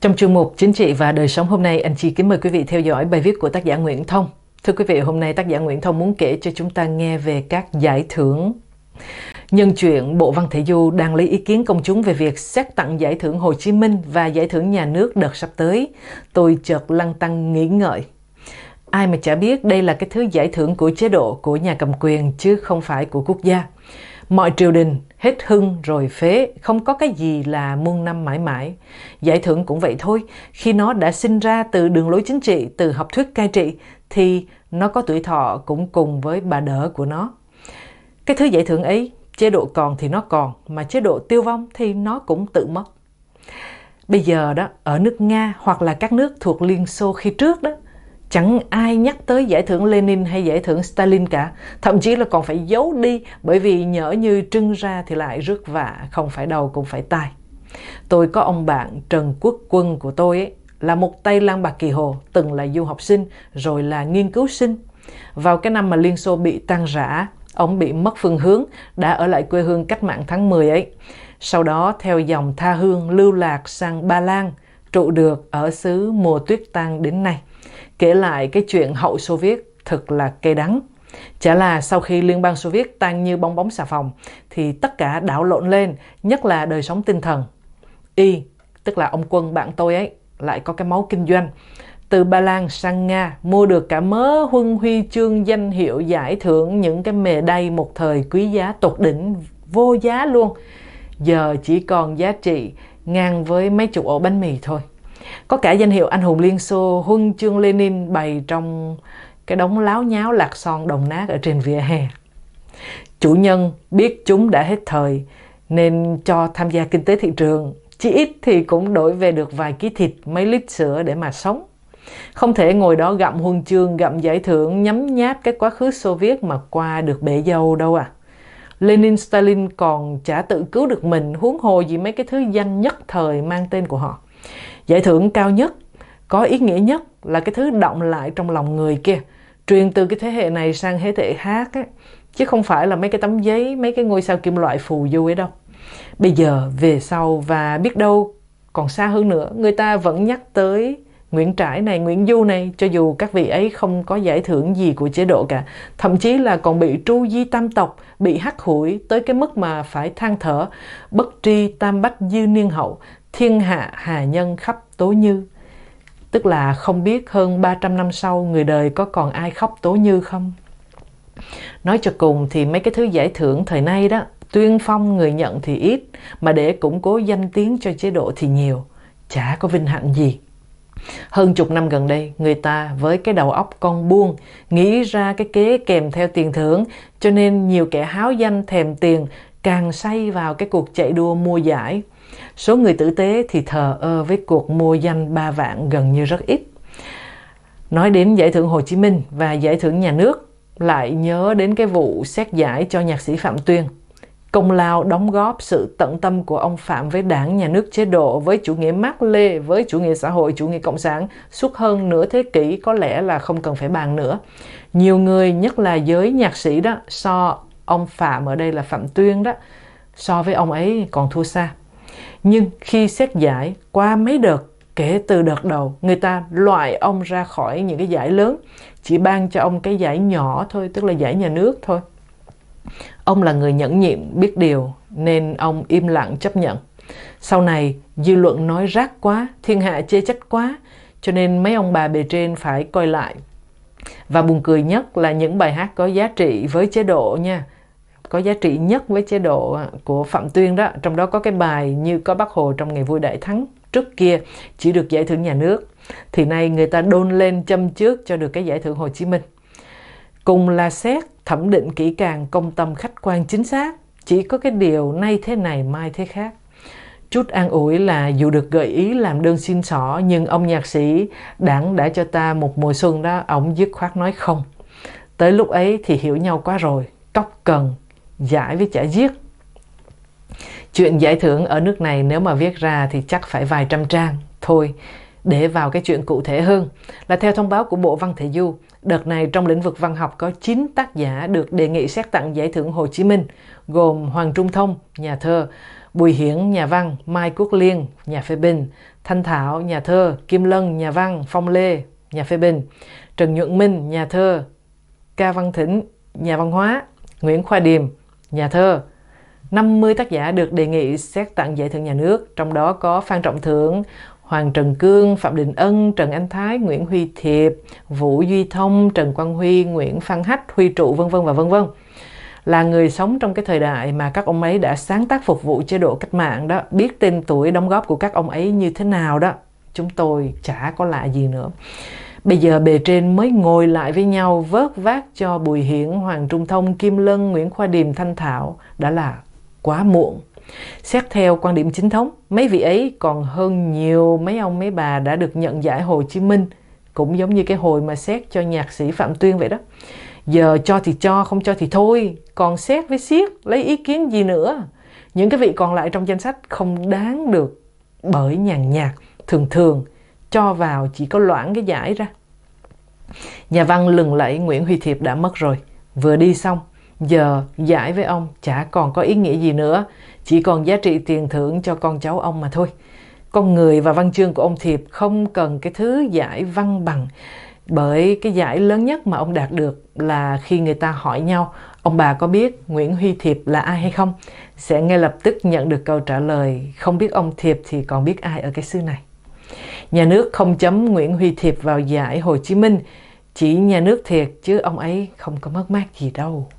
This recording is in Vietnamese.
Trong chương mục Chính trị và đời sống hôm nay, anh chị kính mời quý vị theo dõi bài viết của tác giả Nguyễn Thông. Thưa quý vị, hôm nay tác giả Nguyễn Thông muốn kể cho chúng ta nghe về các giải thưởng. Nhân chuyện, Bộ Văn Thể Du đang lấy ý kiến công chúng về việc xét tặng giải thưởng Hồ Chí Minh và giải thưởng nhà nước đợt sắp tới. Tôi chợt lăng tăng nghĩ ngợi. Ai mà chả biết đây là cái thứ giải thưởng của chế độ, của nhà cầm quyền chứ không phải của quốc gia. Mọi triều đình hết hưng rồi phế, không có cái gì là muôn năm mãi mãi. Giải thưởng cũng vậy thôi, khi nó đã sinh ra từ đường lối chính trị, từ học thuyết cai trị, thì nó có tuổi thọ cũng cùng với bà đỡ của nó. Cái thứ giải thưởng ấy, chế độ còn thì nó còn, mà chế độ tiêu vong thì nó cũng tự mất. Bây giờ đó, ở nước Nga hoặc là các nước thuộc Liên Xô khi trước đó, chẳng ai nhắc tới giải thưởng Lenin hay giải thưởng Stalin cả, thậm chí là còn phải giấu đi bởi vì nhỡ như trưng ra thì lại rước vạ, không phải đầu cũng phải tai. Tôi có ông bạn Trần Quốc Quân của tôi ấy, là một tay lang bạc kỳ hồ, từng là du học sinh rồi là nghiên cứu sinh. Vào cái năm mà Liên Xô bị tan rã, ông bị mất phương hướng, đã ở lại quê hương cách mạng tháng 10 ấy. Sau đó theo dòng tha hương lưu lạc sang Ba Lan, trụ được ở xứ mùa tuyết tan đến nay kể lại cái chuyện hậu Xô Viết thật là cay đắng. Chả là sau khi Liên bang Xô Viết tan như bong bóng xà phòng thì tất cả đảo lộn lên, nhất là đời sống tinh thần. Y, tức là ông quân bạn tôi ấy, lại có cái máu kinh doanh. Từ Ba Lan sang Nga mua được cả mớ huân huy chương danh hiệu giải thưởng những cái mề đay một thời quý giá tột đỉnh vô giá luôn. Giờ chỉ còn giá trị ngang với mấy chục ổ bánh mì thôi. Có cả danh hiệu anh hùng Liên Xô, huân chương Lenin bày trong cái đống láo nháo lạc son đồng nát ở trên vỉa hè. Chủ nhân biết chúng đã hết thời nên cho tham gia kinh tế thị trường, chỉ ít thì cũng đổi về được vài ký thịt, mấy lít sữa để mà sống. Không thể ngồi đó gặm huân chương, gặm giải thưởng, nhấm nháp cái quá khứ Xô Viết mà qua được bể dâu đâu à. Lenin Stalin còn chả tự cứu được mình, huống hồ gì mấy cái thứ danh nhất thời mang tên của họ. Giải thưởng cao nhất, có ý nghĩa nhất là cái thứ động lại trong lòng người kia, truyền từ cái thế hệ này sang thế hệ khác ấy, chứ không phải là mấy cái tấm giấy, mấy cái ngôi sao kim loại phù du ấy đâu. Bây giờ về sau và biết đâu còn xa hơn nữa, người ta vẫn nhắc tới Nguyễn Trãi này, Nguyễn Du này, cho dù các vị ấy không có giải thưởng gì của chế độ cả, thậm chí là còn bị tru di tam tộc, bị hắc hủi tới cái mức mà phải than thở, bất tri tam bách dư niên hậu, thiên hạ hà nhân khắp tố như tức là không biết hơn 300 năm sau người đời có còn ai khóc tố như không nói cho cùng thì mấy cái thứ giải thưởng thời nay đó tuyên phong người nhận thì ít mà để củng cố danh tiếng cho chế độ thì nhiều chả có vinh hạnh gì hơn chục năm gần đây, người ta với cái đầu óc con buông nghĩ ra cái kế kèm theo tiền thưởng, cho nên nhiều kẻ háo danh thèm tiền càng say vào cái cuộc chạy đua mua giải. Số người tử tế thì thờ ơ với cuộc mua danh ba vạn gần như rất ít. Nói đến giải thưởng Hồ Chí Minh và giải thưởng nhà nước, lại nhớ đến cái vụ xét giải cho nhạc sĩ Phạm Tuyên. Công lao đóng góp sự tận tâm của ông Phạm với đảng, nhà nước, chế độ, với chủ nghĩa Mác Lê, với chủ nghĩa xã hội, chủ nghĩa cộng sản suốt hơn nửa thế kỷ có lẽ là không cần phải bàn nữa. Nhiều người, nhất là giới nhạc sĩ đó, so ông Phạm ở đây là Phạm Tuyên đó, so với ông ấy còn thua xa. Nhưng khi xét giải qua mấy đợt kể từ đợt đầu người ta loại ông ra khỏi những cái giải lớn chỉ ban cho ông cái giải nhỏ thôi tức là giải nhà nước thôi ông là người nhẫn nhịn biết điều nên ông im lặng chấp nhận sau này dư luận nói rác quá thiên hạ chê trách quá cho nên mấy ông bà bề trên phải coi lại và buồn cười nhất là những bài hát có giá trị với chế độ nha có giá trị nhất với chế độ à, của Phạm Tuyên đó, trong đó có cái bài như có Bác Hồ trong ngày vui đại thắng trước kia chỉ được giải thưởng nhà nước thì nay người ta đôn lên châm trước cho được cái giải thưởng Hồ Chí Minh. Cùng là xét thẩm định kỹ càng công tâm khách quan chính xác, chỉ có cái điều nay thế này mai thế khác. Chút an ủi là dù được gợi ý làm đơn xin xỏ nhưng ông nhạc sĩ đảng đã cho ta một mùa xuân đó, ông dứt khoát nói không. Tới lúc ấy thì hiểu nhau quá rồi, cóc cần giải với giải giết chuyện giải thưởng ở nước này nếu mà viết ra thì chắc phải vài trăm trang thôi để vào cái chuyện cụ thể hơn là theo thông báo của Bộ Văn Thể Du, đợt này trong lĩnh vực văn học có 9 tác giả được đề nghị xét tặng giải thưởng Hồ Chí Minh, gồm Hoàng Trung Thông, nhà thơ, Bùi Hiển, nhà văn, Mai Quốc Liên, nhà phê bình, Thanh Thảo, nhà thơ, Kim Lân, nhà văn, Phong Lê, nhà phê bình, Trần Nhuận Minh, nhà thơ, Ca Văn Thỉnh, nhà văn hóa, Nguyễn Khoa Điềm, Nhà thơ 50 tác giả được đề nghị xét tặng giải thưởng nhà nước, trong đó có Phan Trọng Thượng, Hoàng Trần Cương, Phạm Đình Ân, Trần Anh Thái, Nguyễn Huy Thiệp, Vũ Duy Thông, Trần Quang Huy, Nguyễn Phan Hách, Huy Trụ vân vân và vân vân. Là người sống trong cái thời đại mà các ông ấy đã sáng tác phục vụ chế độ cách mạng đó, biết tên tuổi đóng góp của các ông ấy như thế nào đó, chúng tôi chả có lạ gì nữa. Bây giờ bề trên mới ngồi lại với nhau vớt vát cho Bùi Hiển, Hoàng Trung Thông, Kim Lân, Nguyễn Khoa Điềm, Thanh Thảo đã là quá muộn. Xét theo quan điểm chính thống, mấy vị ấy còn hơn nhiều mấy ông mấy bà đã được nhận giải Hồ Chí Minh, cũng giống như cái hồi mà xét cho nhạc sĩ Phạm Tuyên vậy đó. Giờ cho thì cho, không cho thì thôi, còn xét với siết, lấy ý kiến gì nữa. Những cái vị còn lại trong danh sách không đáng được bởi nhàn nhạt, thường thường cho vào chỉ có loãng cái giải ra nhà văn lừng lẫy nguyễn huy thiệp đã mất rồi vừa đi xong giờ giải với ông chả còn có ý nghĩa gì nữa chỉ còn giá trị tiền thưởng cho con cháu ông mà thôi con người và văn chương của ông thiệp không cần cái thứ giải văn bằng bởi cái giải lớn nhất mà ông đạt được là khi người ta hỏi nhau ông bà có biết Nguyễn Huy Thiệp là ai hay không sẽ ngay lập tức nhận được câu trả lời không biết ông Thiệp thì còn biết ai ở cái xứ này Nhà nước không chấm Nguyễn Huy Thiệp vào giải Hồ Chí Minh, chỉ nhà nước thiệt chứ ông ấy không có mất mát gì đâu.